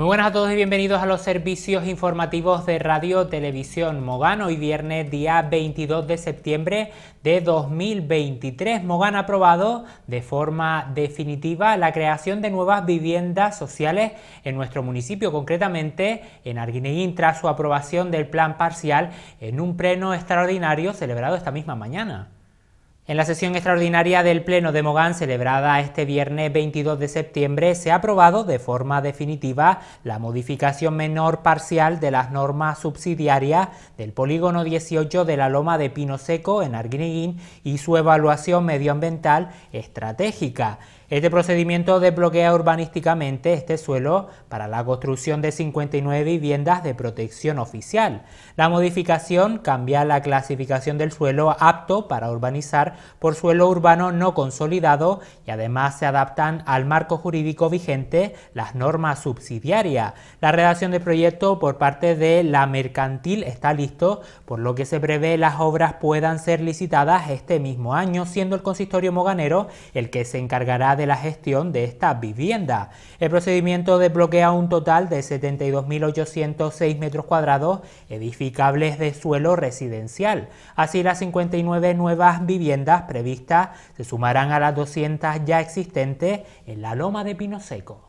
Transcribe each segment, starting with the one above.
Muy buenas a todos y bienvenidos a los servicios informativos de Radio Televisión Mogán. Hoy viernes, día 22 de septiembre de 2023. Mogán ha aprobado de forma definitiva la creación de nuevas viviendas sociales en nuestro municipio, concretamente en Arguineguín, tras su aprobación del plan parcial en un pleno extraordinario celebrado esta misma mañana. En la sesión extraordinaria del Pleno de Mogán, celebrada este viernes 22 de septiembre, se ha aprobado de forma definitiva la modificación menor parcial de las normas subsidiarias del polígono 18 de la Loma de Pino Seco en Arguineguín y su evaluación medioambiental estratégica. Este procedimiento desbloquea urbanísticamente este suelo para la construcción de 59 viviendas de protección oficial. La modificación cambia la clasificación del suelo apto para urbanizar por suelo urbano no consolidado y además se adaptan al marco jurídico vigente las normas subsidiarias. La redacción del proyecto por parte de la mercantil está listo, por lo que se prevé las obras puedan ser licitadas este mismo año, siendo el consistorio moganero el que se encargará de de la gestión de esta vivienda. El procedimiento desbloquea un total de 72.806 metros cuadrados edificables de suelo residencial. Así, las 59 nuevas viviendas previstas se sumarán a las 200 ya existentes en la Loma de Pino Seco.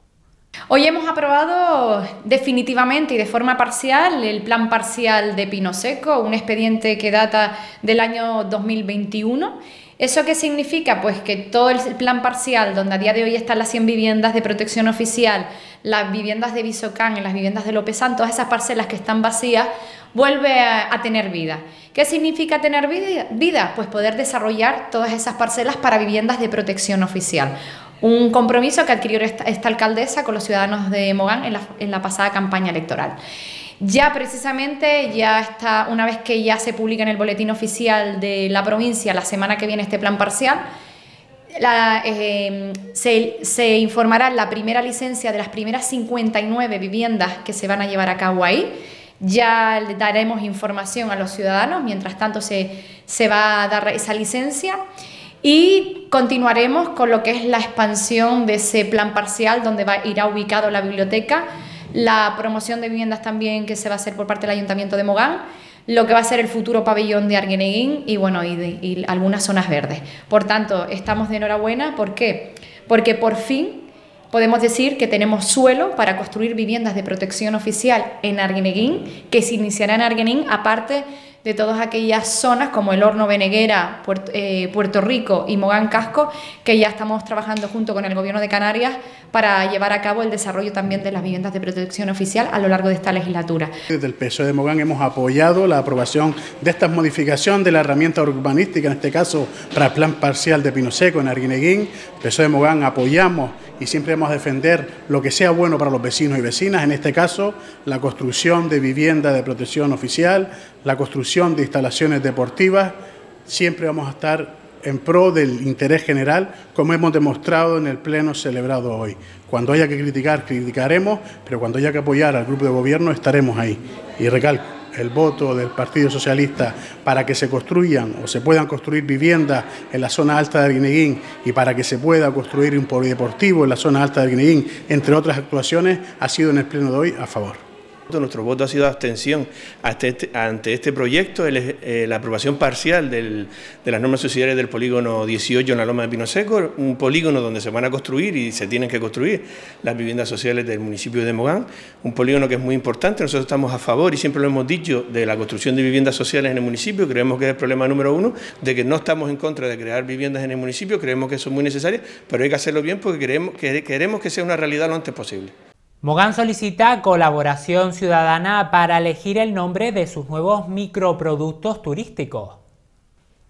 Hoy hemos aprobado definitivamente y de forma parcial el plan parcial de Pino Seco, un expediente que data del año 2021 ¿Eso qué significa? Pues que todo el plan parcial, donde a día de hoy están las 100 viviendas de protección oficial, las viviendas de Visocán, las viviendas de López todas esas parcelas que están vacías, vuelve a, tener vida. ¿Qué significa tener vida? Pues poder desarrollar todas esas parcelas para viviendas de protección oficial. Un compromiso que adquirió esta, alcaldesa con los ciudadanos de Mogán en la, en la pasada campaña electoral. Ya precisamente, ya está, una vez que ya se publica en el boletín oficial de la provincia la semana que viene este plan parcial, eh, se, informará la primera licencia de las primeras 59 viviendas que se van a llevar a cabo ahí. Ya le daremos información a los ciudadanos, mientras tanto se, va a dar esa licencia. Y continuaremos con lo que es la expansión de ese plan parcial donde va, irá ubicado la biblioteca la promoción de viviendas también que se va a hacer por parte del Ayuntamiento de Mogán, lo que va a ser el futuro pabellón de Arguineguín y bueno, y, algunas zonas verdes. Por tanto, estamos de enhorabuena, ¿por qué? Porque por fin podemos decir que tenemos suelo para construir viviendas de protección oficial en Arguineguín, que se iniciará en Arguineguín, aparte de todas aquellas zonas como el Horno Beneguera, eh, Puerto, Rico y Mogán Casco, que ya estamos trabajando junto con el Gobierno de Canarias para llevar a cabo el desarrollo también de las viviendas de protección oficial a lo largo de esta legislatura. Desde el PSOE de Mogán hemos apoyado la aprobación de estas modificación de la herramienta urbanística, en este caso para el plan parcial de Pino Seco en Arguineguín. PSOE de Mogán apoyamos y siempre vamos a defender lo que sea bueno para los vecinos y vecinas, en este caso la construcción de vivienda de protección oficial, la construcción de instalaciones deportivas, siempre vamos a estar en pro del interés general, como hemos demostrado en el pleno celebrado hoy. Cuando haya que criticar, criticaremos, pero cuando haya que apoyar al grupo de gobierno estaremos ahí. Y recalco, el voto del Partido Socialista para que se construyan o se puedan construir viviendas en la zona alta de Guineguín y para que se pueda construir un polideportivo en la zona alta de Guineguín, entre otras actuaciones, ha sido en el Pleno de hoy a favor. Nuestro voto ha sido abstención ante este, este proyecto, eh, la aprobación parcial de las normas sociales del polígono 18 en la Loma de Pino Seco, un polígono donde se van a construir y se tienen que construir las viviendas sociales del municipio de Mogán, un polígono que es muy importante. Nosotros estamos a favor y siempre lo hemos dicho de la construcción de viviendas sociales en el municipio. Creemos que es el problema número uno, de que no estamos en contra de crear viviendas en el municipio, creemos que son muy necesario, pero hay que hacerlo bien porque queremos que sea una realidad lo antes posible. Mogán solicita colaboración ciudadana para elegir el nombre de sus nuevos microproductos turísticos.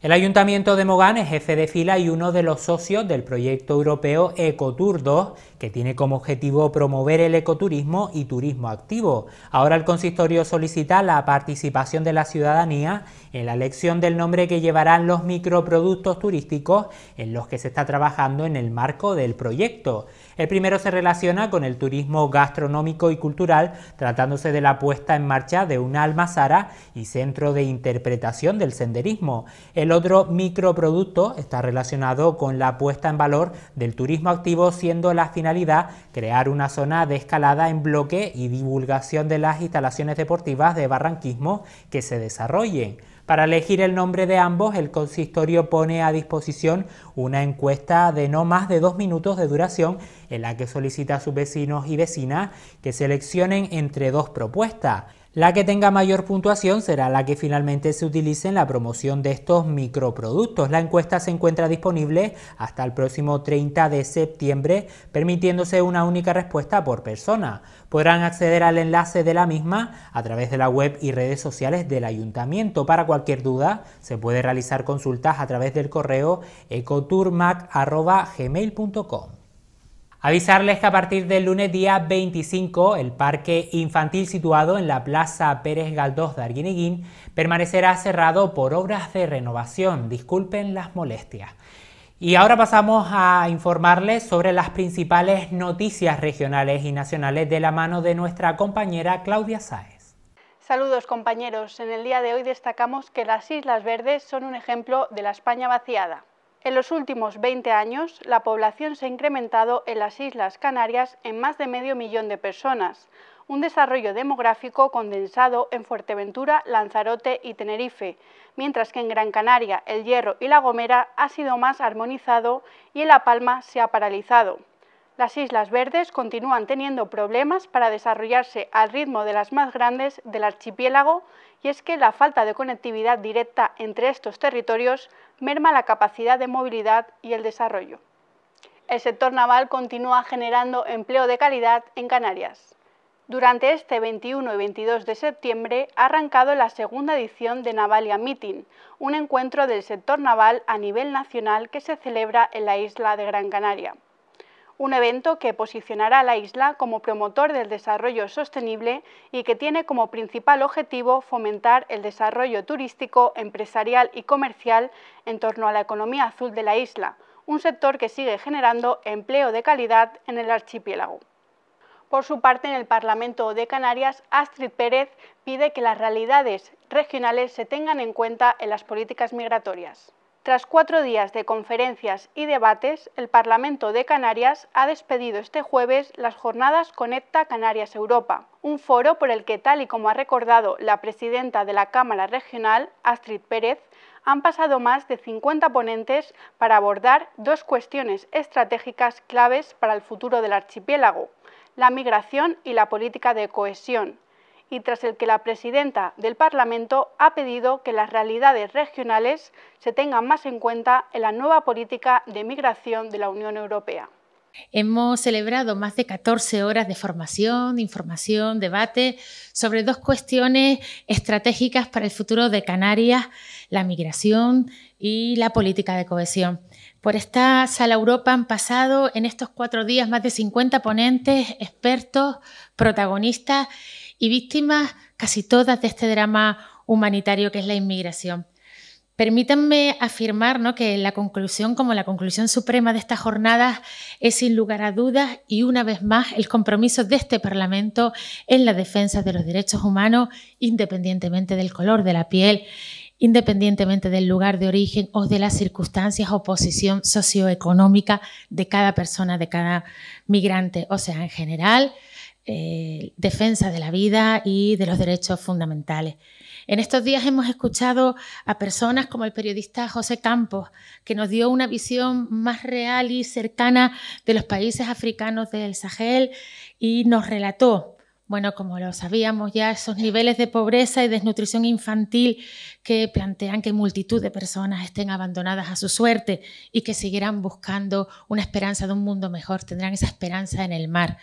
El Ayuntamiento de Mogán es jefe de fila y uno de los socios del proyecto europeo Ecotour 2, que tiene como objetivo promover el ecoturismo y turismo activo. Ahora el consistorio solicita la participación de la ciudadanía en la elección del nombre que llevarán los microproductos turísticos en los que se está trabajando en el marco del proyecto. El primero se relaciona con el turismo gastronómico y cultural, tratándose de la puesta en marcha de una almazara y centro de interpretación del senderismo. El otro microproducto está relacionado con la puesta en valor del turismo activo, siendo la finalidad crear una zona de escalada en bloque y divulgación de las instalaciones deportivas de barranquismo que se desarrollen. Para elegir el nombre de ambos, el consistorio pone a disposición una encuesta de no más de dos minutos de duración en la que solicita a sus vecinos y vecinas que seleccionen entre dos propuestas. La que tenga mayor puntuación será la que finalmente se utilice en la promoción de estos microproductos. La encuesta se encuentra disponible hasta el próximo 30 de septiembre, permitiéndose una única respuesta por persona. Podrán acceder al enlace de la misma a través de la web y redes sociales del ayuntamiento. Para cualquier duda, se puede realizar consultas a través del correo ecoturmac.gmail.com. Avisarles que a partir del lunes día 25, el parque infantil situado en la Plaza Pérez Galdós de Arguineguín permanecerá cerrado por obras de renovación. Disculpen las molestias. Y ahora pasamos a informarles sobre las principales noticias regionales y nacionales de la mano de nuestra compañera Claudia Sáez. Saludos compañeros, en el día de hoy destacamos que las Islas Verdes son un ejemplo de la España vaciada. En los últimos 20 años, la población se ha incrementado en las Islas Canarias en más de medio millón de personas, un desarrollo demográfico condensado en Fuerteventura, Lanzarote y Tenerife, mientras que en Gran Canaria, El Hierro y La Gomera ha sido más armonizado y en La Palma se ha paralizado las islas verdes continúan teniendo problemas para desarrollarse al ritmo de las más grandes del archipiélago y es que la falta de conectividad directa entre estos territorios merma la capacidad de movilidad y el desarrollo. El sector naval continúa generando empleo de calidad en Canarias. Durante este 21 y 22 de septiembre ha arrancado la segunda edición de Navalia Meeting, un encuentro del sector naval a nivel nacional que se celebra en la isla de Gran Canaria un evento que posicionará a la isla como promotor del desarrollo sostenible y que tiene como principal objetivo fomentar el desarrollo turístico, empresarial y comercial en torno a la economía azul de la isla, un sector que sigue generando empleo de calidad en el archipiélago. Por su parte, en el Parlamento de Canarias, Astrid Pérez pide que las realidades regionales se tengan en cuenta en las políticas migratorias. Tras cuatro días de conferencias y debates, el Parlamento de Canarias ha despedido este jueves las jornadas Conecta Canarias Europa, un foro por el que, tal y como ha recordado la presidenta de la Cámara Regional, Astrid Pérez, han pasado más de 50 ponentes para abordar dos cuestiones estratégicas claves para el futuro del archipiélago, la migración y la política de cohesión, y tras el que la presidenta del Parlamento ha pedido que las realidades regionales se tengan más en cuenta en la nueva política de migración de la Unión Europea. Hemos celebrado más de 14 horas de formación, información, debate sobre dos cuestiones estratégicas para el futuro de Canarias, la migración y la política de cohesión. Por esta sala Europa han pasado en estos cuatro días más de 50 ponentes, expertos, protagonistas y víctimas casi todas de este drama humanitario que es la inmigración. Permítanme afirmar que la conclusión, como la conclusión suprema de estas jornadas, es sin lugar a dudas y una vez más el compromiso de este Parlamento en la defensa de los derechos humanos, independientemente del color de la piel, independientemente del lugar de origen o de las circunstancias o posición socioeconómica de cada persona, de cada migrante. O sea, en general, eh, defensa de la vida y de los derechos fundamentales. En estos días hemos escuchado a personas como el periodista José Campos, que nos dio una visión más real y cercana de los países africanos del Sahel y nos relató bueno, como lo sabíamos ya, esos niveles de pobreza y desnutrición infantil que plantean que multitud de personas estén abandonadas a su suerte y que seguirán buscando una esperanza de un mundo mejor, tendrán esa esperanza en el mar.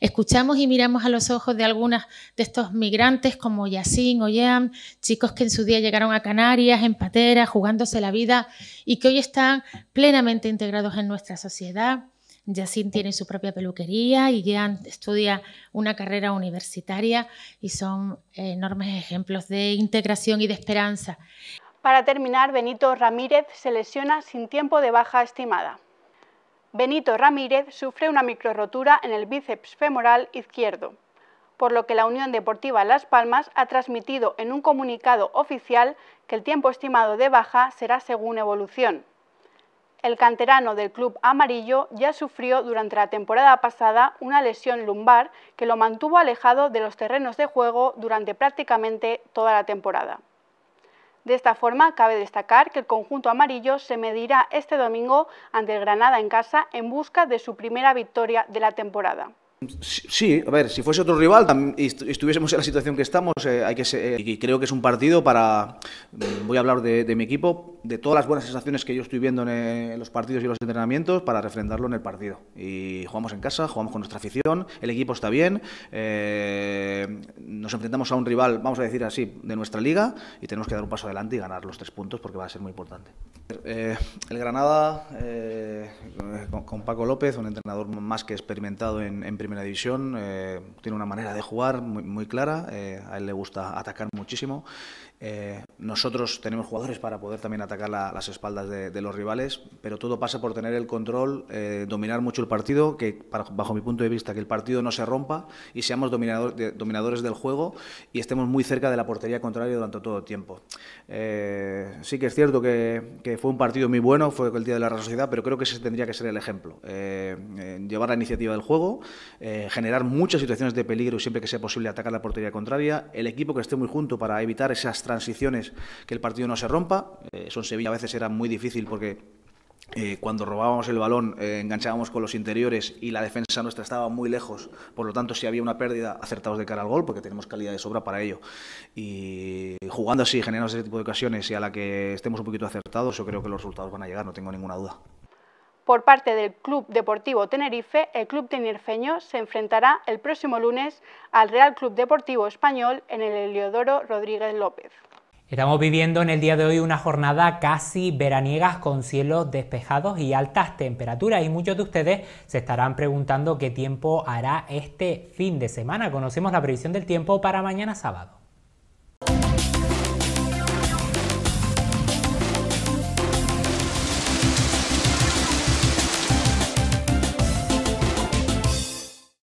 Escuchamos y miramos a los ojos de algunas de estos migrantes como Yacine o Yam, chicos que en su día llegaron a Canarias en patera, jugándose la vida y que hoy están plenamente integrados en nuestra sociedad Yacine tiene su propia peluquería y Jean estudia una carrera universitaria y son enormes ejemplos de integración y de esperanza. Para terminar, Benito Ramírez se lesiona sin tiempo de baja estimada. Benito Ramírez sufre una microrotura en el bíceps femoral izquierdo, por lo que la Unión Deportiva Las Palmas ha transmitido en un comunicado oficial que el tiempo estimado de baja será según evolución el canterano del club amarillo ya sufrió durante la temporada pasada una lesión lumbar que lo mantuvo alejado de los terrenos de juego durante prácticamente toda la temporada. De esta forma, cabe destacar que el conjunto amarillo se medirá este domingo ante el Granada en casa en busca de su primera victoria de la temporada. Sí, a ver, si fuese otro rival y estuviésemos en la situación que estamos, eh, hay que eh, creo que es un partido para, mm, voy a hablar de mi equipo, de todas las buenas sensaciones que yo estoy viendo en, eh, los partidos y los entrenamientos para refrendarlo en el partido. Y jugamos en casa, jugamos con nuestra afición, el equipo está bien, eh, nos enfrentamos a un rival, vamos a decir así, de nuestra liga y tenemos que dar un paso adelante y ganar los tres puntos porque va a ser muy importante. Eh, el Granada, con, Paco López, un entrenador más que experimentado en, primera división, tiene una manera de jugar muy, muy clara, a él le gusta atacar muchísimo. nosotros tenemos jugadores para poder también atacar atacar las espaldas de, los rivales, pero todo pasa por tener el control, eh, dominar mucho el partido, que para, bajo mi punto de vista que el partido no se rompa y seamos dominadores del juego y estemos muy cerca de la portería contraria durante todo el tiempo. Eh, sí que es cierto que, fue un partido muy bueno, fue el día de la Real Sociedad, pero creo que ese tendría que ser el ejemplo. Eh, llevar la iniciativa del juego, generar muchas situaciones de peligro y siempre que sea posible atacar la portería contraria, el equipo que esté muy junto para evitar esas transiciones que el partido no se rompa, son Sevilla a veces era muy difícil porque eh, cuando robábamos el balón eh, enganchábamos con los interiores y la defensa nuestra estaba muy lejos, por lo tanto si había una pérdida acertados de cara al gol porque tenemos calidad de sobra para ello. Y jugando así, generando ese tipo de ocasiones y a la que estemos un poquito acertados, yo creo que los resultados van a llegar, no tengo ninguna duda. Por parte del Club Deportivo Tenerife, el club tenerfeño se enfrentará el próximo lunes al Real Club Deportivo Español en el Heliodoro Rodríguez López. Estamos viviendo en el día de hoy una jornada casi veraniegas con cielos despejados y altas temperaturas y muchos de ustedes se estarán preguntando qué tiempo hará este fin de semana. Conocemos la previsión del tiempo para mañana sábado.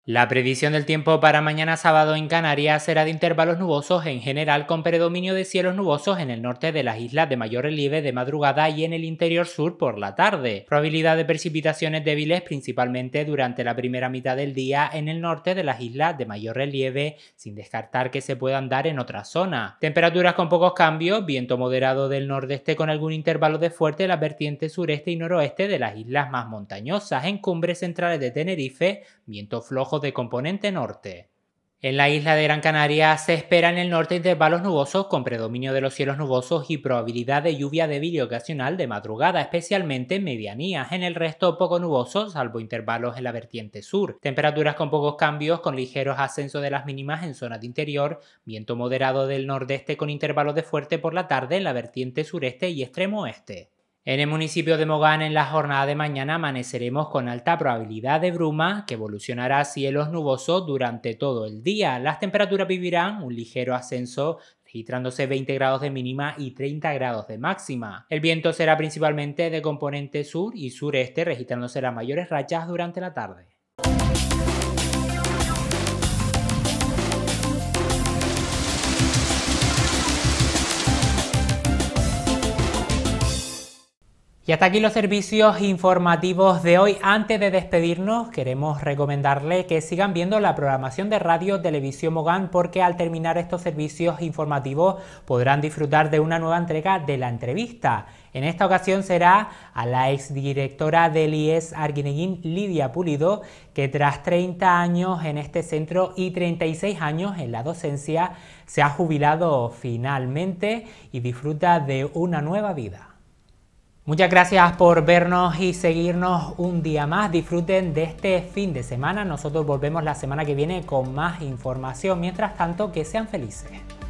La previsión del tiempo para mañana sábado en Canarias será de intervalos nubosos en general con predominio de cielos nubosos en el norte de las islas de mayor relieve de madrugada y en el interior sur por la tarde. Probabilidad de precipitaciones débiles principalmente durante la primera mitad del día en el norte de las islas de mayor relieve, sin descartar que se puedan dar en otra zona. Temperaturas con pocos cambios, viento moderado del nordeste con algún intervalo de fuerte en la vertiente sureste y noroeste de las islas más montañosas. En cumbres centrales de Tenerife, viento flojo de componente norte. En la isla de Gran Canaria se espera en el norte intervalos nubosos con predominio de los cielos nubosos y probabilidad de lluvia débil y ocasional de madrugada, especialmente en medianías. En el resto poco nubosos, salvo intervalos en la vertiente sur. Temperaturas con pocos cambios, con ligeros ascensos de las mínimas en zonas de interior, viento moderado del nordeste con intervalos de fuerte por la tarde en la vertiente sureste y extremo oeste. En el municipio de Mogán, en la jornada de mañana amaneceremos con alta probabilidad de bruma que evolucionará a cielos nubosos durante todo el día. Las temperaturas vivirán un ligero ascenso registrándose 20 grados de mínima y 30 grados de máxima. El viento será principalmente de componente sur y sureste, registrándose las mayores rachas durante la tarde. Y hasta aquí los servicios informativos de hoy. Antes de despedirnos, queremos recomendarle que sigan viendo la programación de Radio Televisión Mogán porque al terminar estos servicios informativos podrán disfrutar de una nueva entrega de la entrevista. En esta ocasión será a la exdirectora del IES Arguineguín, Lidia Pulido, que tras 30 años en este centro y 36 años en la docencia, se ha jubilado finalmente y disfruta de una nueva vida. Muchas gracias por vernos y seguirnos un día más. Disfruten de este fin de semana. Nosotros volvemos la semana que viene con más información. Mientras tanto, que sean felices.